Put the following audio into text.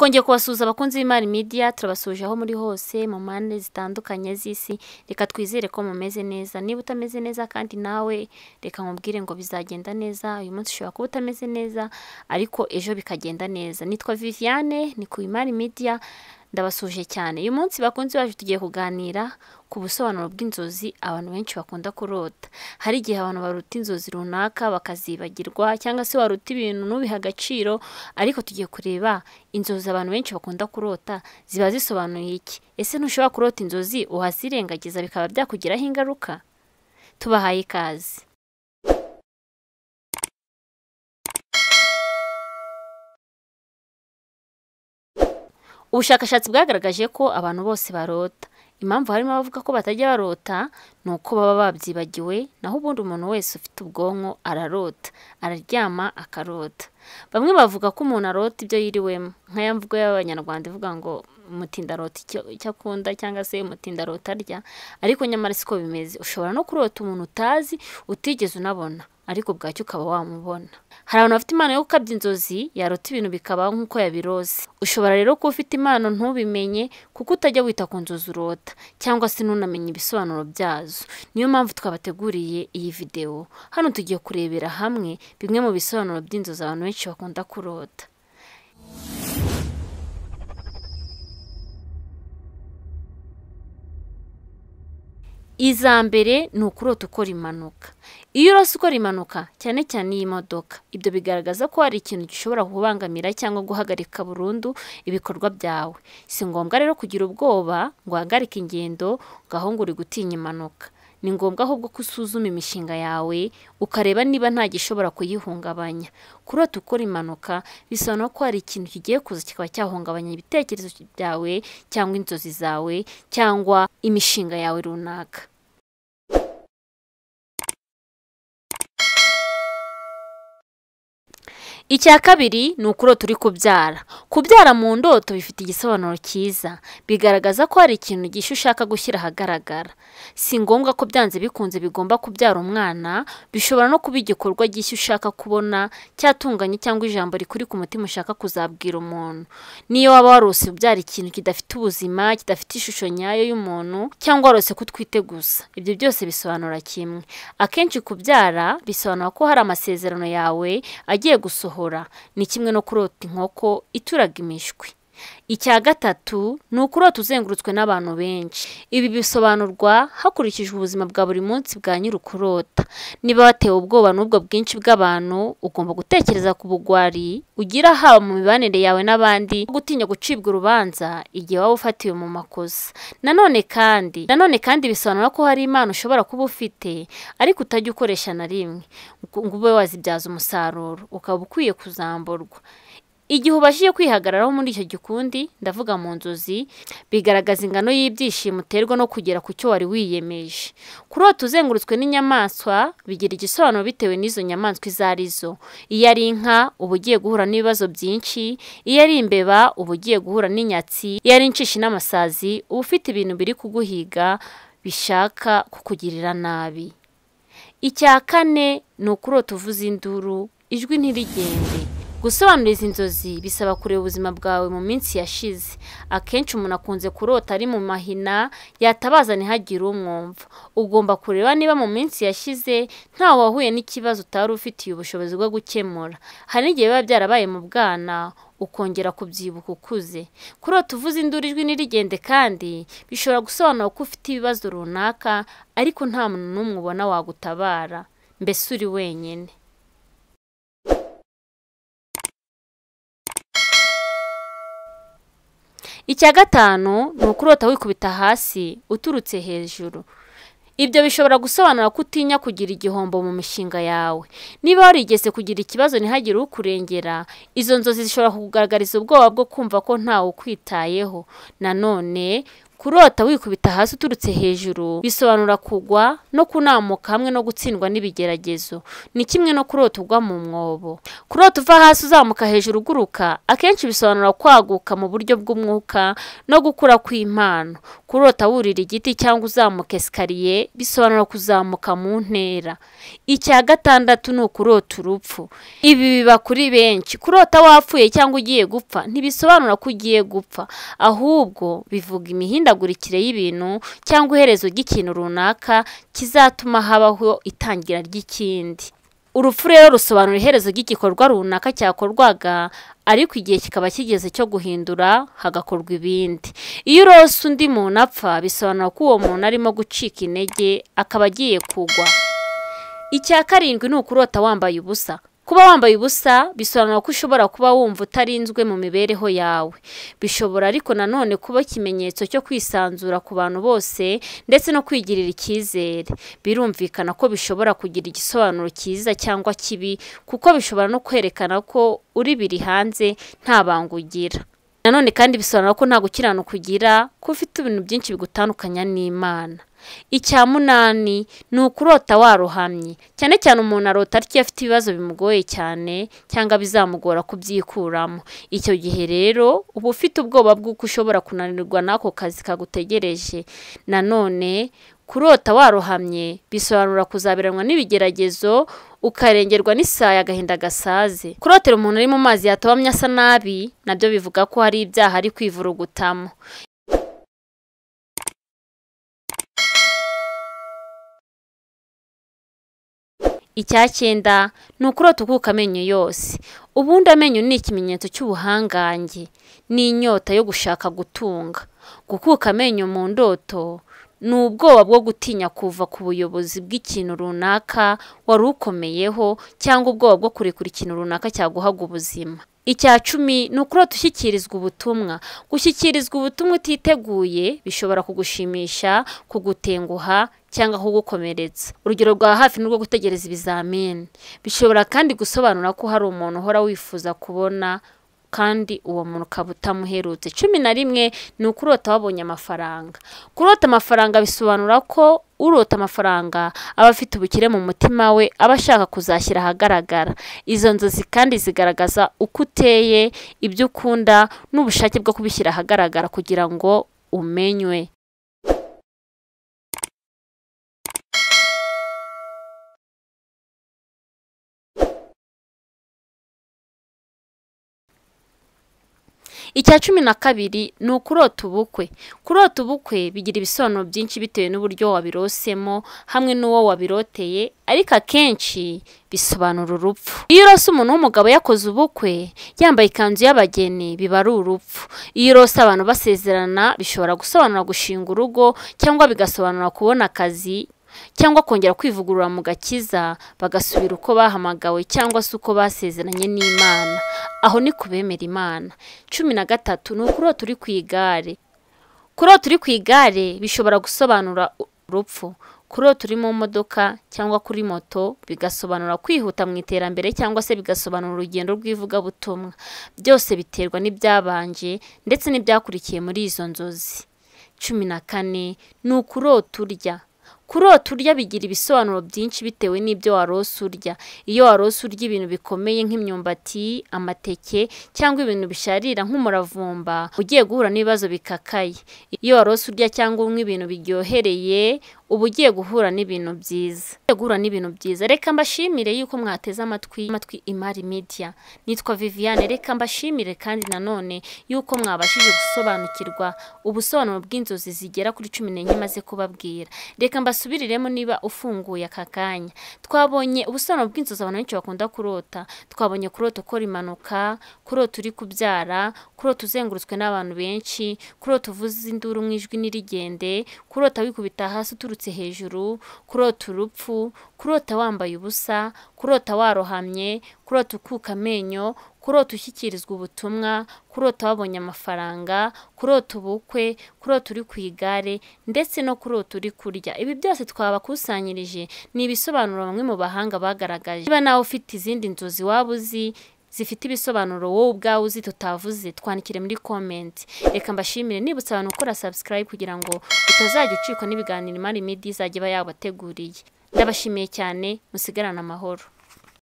twongeye kubasuhuza abakunzi b'imari media turabasuhuje aho muri hose mu mpande zitandukanye z'isi reka twizere ko mumeze neza niba utameze neza kandi nawe reka nkubwire ngo bizagenda neza uyu munsi ushobora kuba utameze neza ariko ejo bikagenda neza nitwa viviane ni ku imari media ndabasuje cyane uyu munsi bakunze baje tugiye kuganira ku busobanuro bw'inzozi abantu benshi bakunda kurota hari igihe abantu baruta inzozi runaka bakazibagirwa cyangwa se waruta ibintu n'ubiha agaciro ariko tugiye kureba inzozi abantu benshi bakunda kurota ziba zisobanuye iki ese ntushobora kurota inzozi uhazirengagiza bikaba byakugiraho ingaruka tubahaye ikaze ubushakashatsi bwagaragaje ko abantu bose barota impamvu harimo abavuga ko batajya barota ni uko baba babyibagiwe naho ubundi umuntu wese ufite ubwonko ararota araryama akarota bamwe bavuga ko umuntu arota ibyo yiriwemo nk'aya mvugo y'abanyarwanda ivuga ngo umutindarota icyo akunda cyangwa se umutindarota arya ariko nyamara siko bimeze ushobora no kurota umuntu utazi utigeze unabona ariko bwacyo ukaba wamubona hari abantu bafite impano yo gukabya inzozi yarota ibintu bikaba nk'uko yabiroze ushobora rero kuba ufite impano ntubimenye kuko utajya wita ku nzozi urota cyangwa se ntunamenye ibisobanuro byazo niyo mpamvu twabateguriye iyi videwo hano tugiye kurebera hamwe bimwe mu bisobanuro by'inzozi abantu benshi bakunda kurota iza mbere ni ukurota ukora impanuka iyo urose ukora impanuka cyane cyane iyi modoka ibyo bigaragaza ko hari ikintu gishobora kubangamira cyangwa guhagarika burundu ibikorwa byawe si ngombwa rero kugira ubwoba ngo uhagarike ingendo ngo uri gutinya impanuka ni ngombwa ahubwo ko usuzuma imishinga yawe ukareba niba nta gishobora kuyihungabanya kurota ukora impanuka bisobanura ko hari ikintu kigiye kuza kikaba cyahungabanya ibitekerezo byawe cyangwa inzozi zawe cyangwa imishinga yawe runaka icya kabiri ni ukuro turi kubyara kubyara mu ndoto bifite igisobanuro cyiza bigaragaza ko hari ikintu gishe ushaka gushyira ahagaragara si ngombwa ko byanze bikunze bigomba kubyara umwana bishobora no kuba igikorwa gishya ushaka kubona cyatunganye cyangwa ijambo rikuri ku mutima ushaka kuzabwira umuntu niyo waba warose ubyara ikintu kidafite ubuzima kidafite ishusho nyayo y'umuntu cyangwa warose kutwite gusa ibyo byose bisobanura kimwe akenshi kubyara bisobanura ko hari amasezerano yawe agiye gusohora kuyihora ni kimwe no kurota inkoko ituraga imishwi icya gatatu ni ukurota uzengurutswe n'abantu benshi ibi bisobanurwa hakurikijwe ubuzima bwa buri munsi bwa nyir'ukurota niba watewe ubwoba n'ubwo bwinshi bw'abantu ugomba gutekereza ku bugwari ugira haba mu mibanire yawe n'abandi gutinya gucibwa urubanza igihe waba ufatiwe mu makosa nanone kandi nanone kandi bisobanura ko hari impano ushobora kuba ufite ariko utajya ukoresha na rimwe ngo ube wazibyaza umusaruro ukaba ukwiye kuzamburwa igihe ubashije kwihagararaho muri icyo gikundi ndavuga mu nzozi bigaragaza ingano y'ibyishimo uterwa no kugera ku cyo wari wiyemeje kurota uzengurutswe n'inyamaswa bigira igisobanuro bitewe n'izo nyamaswa izo ari zo iyo ari inka uba ugiye guhura n'ibibazo byinshi iyo ari imbeba uba ugiye guhura n'inyatsi iyo ari inshishi n'amasazi uba ufite ibintu biri kuguhiga bishaka kukugirira nabi icya kane ni ukurota uvuza induru ijwi ntirigende gusobanura inzozi bisaba kureba ubuzima bwawe mu minsi yashize akenshi umuntu akunze kurota ari mu mahina yatabaza ntihagire umwumva ugomba kureba niba mu minsi yashize ntawe wahuye n'ikibazo utari ufitiye ubushobozi bwo gukemura hari n'igihe biba byarabaye mu bwana ukongera kubyibuka ukuze kurota uvuze induru ijwi nirigende kandi bishobora gusobanura ko ufite ibibazo runaka ariko nta muntu n'umwe ubona wagutabara mbese uri wenyine icya gatanu ni ukurota wikubita hasi uturutse hejuru ibyo bishobora gusobanura ko utinya kugira igihombo mu mishinga yawe niba warigeze kugira ikibazo ntihagire ukurengera izo nzozi zishobora kugaragariza ubwoba bwo kumva ko ntawe ukwitayeho nanone kurota wikubita hasi uturutse hejuru bisobanura kugwa no kunamuka hamwe no gutsindwa n'ibigeragezo ni kimwe no kurota ugwa mu mwobo kurota uva hasi uzamuka hejuru uguruka akenshi bisobanura kwaguka mu buryo bw'umwuka no gukura kw'impano kurota wurira igiti cyangwa uzamuka esikariye bisobanura kuzamuka mu ntera icya gatandatu ni ukurota urupfu ibi biba kuri benshi kurota wapfuye cyangwa ugiye gupfa ntibisobanura ko ugiye gupfa ahubwo bivuga imihinda imihindagurikire y'ibintu cyangwa iherezo ry'ikintu runaka kizatuma habaho itangira ry'ikindi urupfu rero rusobanura iherezo ry'igikorwa runaka cyakorwaga ariko igihe kikaba kigeze cyo guhindura hagakorwa ibindi iyo urose undi muntu apfa bisobanura ko uwo muntu arimo gucika intege akaba agiye kugwa icya karindwi ni ukurota wambaye ubusa kuba wambaye ubusa bisobanura ko ushobora kuba wumva utarinzwe mu mibereho yawe bishobora ariko nanone kuba ikimenyetso cyo kwisanzura ku bantu bose ndetse no kwigirira icyizere birumvikana ko bishobora kugira igisobanuro cyiza cyangwa kibi kuko bishobora no kwerekana ko uri biri hanze nta banga ugira nanone kandi bisobanura ko nta gukiranuka ugira ko ufite ibintu byinshi bigutandukanya n'imana icya munani ni ukurota warohamye cyane cyane umuntu arota ariko afite ibibazo bimugoye cyane cyangwa bizamugora kubyikuramo icyo gihe rero uba ufite ubwoba bw'uko ushobora kunanirwa n'ako kazi kagutegereje nanone kurota warohamye bisobanura kuzabiranwa n'ibigeragezo ukarengerwa n'isaya agahinda gasaze kurotera umuntu uri mu mazi yatobamye asa nabi nabyo bivuga ko hari ibyaha ari kwivurugutamo icyacyenda ni ukurota tukuka amenyo yose ubundi amenyo ni ikimenyetso cy'ubuhangange n'inyota yo gushaka gutunga gukuka amenyo mu ndoto ni ubwoba bwo gutinya kuva ku buyobozi bw'ikintu runaka wari ukomeyeho cyangwa ubwoba bwo kurekura ikintu runaka cyaguhaga ubuzima icya cumi ni ukuri ushyikirizwa ubutumwa gushyikirizwa ubutumwa utiteguye bishobora kugushimisha kugutenguha cyangwa kugukomeretsa urugero rwa hafi ni urwo gutegereza ibizamini bishobora kandi gusobanura ko hari umuntu uhora wifuza kubona kandi uwo muntu ukaba utamuherutse cumi na rimwe ni ukurota wabonye amafaranga kurota amafaranga bisobanura ko urota amafaranga aba afite ubukire mu mutima we aba ashaka kuzashyira ahagaragara izo nzozi kandi zigaragaza uko uteye ibyo ukunda n'ubushake bwo kubishyira ahagaragara kugira ngo umenywe icya cumi na kabiri ni ukurota ubukwe kurota ubukwe bigira ibisobanuro byinshi bitewe n'uburyo wabirosemo hamwe n'uwo wabiroteye ariko akenshi bisobanura urupfu iyo urose umuntu w'umugabo yakoze ubukwe yambaye ikanzu y'abageni biba ari urupfu iyo urose abantu basezerana bishobora gusobanura gushinga urugo cyangwa bigasobanura kubona akazi cyangwa kongera kwivugurura mu gakiza bagasubira uko bahamagawe cyangwa se uko basezeranye n'imana aho ni kubemera imana cumi na gatatu ni ukurota turi ku igare kurota turi ku igare bishobora gusobanura urupfu kurota uri mu modoka cyangwa kuri moto bigasobanura kwihuta mu iterambere cyangwa se bigasobanura urugendo rw'ivugabutumwa byose biterwa n'ibyabanje ndetse n'ibyakurikiye muri izo nzozi cumi na kane ni ukurota turya kurota urya bigira ibisobanuro byinshi bitewe n'ibyo warose urya iyo warose urya ibintu bikomeye nk'imyumbati amateke cyangwa ibintu bisharira nk'umuravumba ugiye guhura n'ibibazo bikakaye iyo warose urya cyangwa umwe ibintu biryohereye uba ugiye guhura n'ibintu byiza ugiye guhura n'ibintu byiza reka mbashimire yuko mwateze amatwi amatwi imari media nitwa viviane reka mbashimire kandi nanone yuko mwabashije gusobanukirwa ubusobanuro bw'inzozi zigera kuri cumi n'enye imaze kubabwira reka mbasubiriremo niba ufunguye aka kanya twabonye ubusobanuro bw'inzozi abantu benshi bakunda kurota twabonye kurota ukora impanuka kurota uri kubyara kurota uzengurutswe n'abantu benshi kurota uvuze induru mu ijwi n'irigende kurota wikubita hasi uturutse waturutse hejuru kurota urupfu kurota wambaye ubusa kurota warohamye kurota ukuka amenyo kurota ushyikirizwa ubutumwa kurota wabonye amafaranga kurota ubukwe kurota uri ku igare ndetse no kurota uri kurya ibi byose twabakusanyirije ni ibisobanuro bamwe mu bahanga bagaragaje niba nawe ufite izindi nzozi waba uzi zifite ibisobanuro wowe ubwawe uzi tutavuze twandikire muri komenti reka mbashimire nibutsa abantu gukora sabusikarayibu kugira ngo utazajya ucikwa n'ibiganiro imari midi izajya iba yabateguriye ndabashimiye cyane musigarane amahoro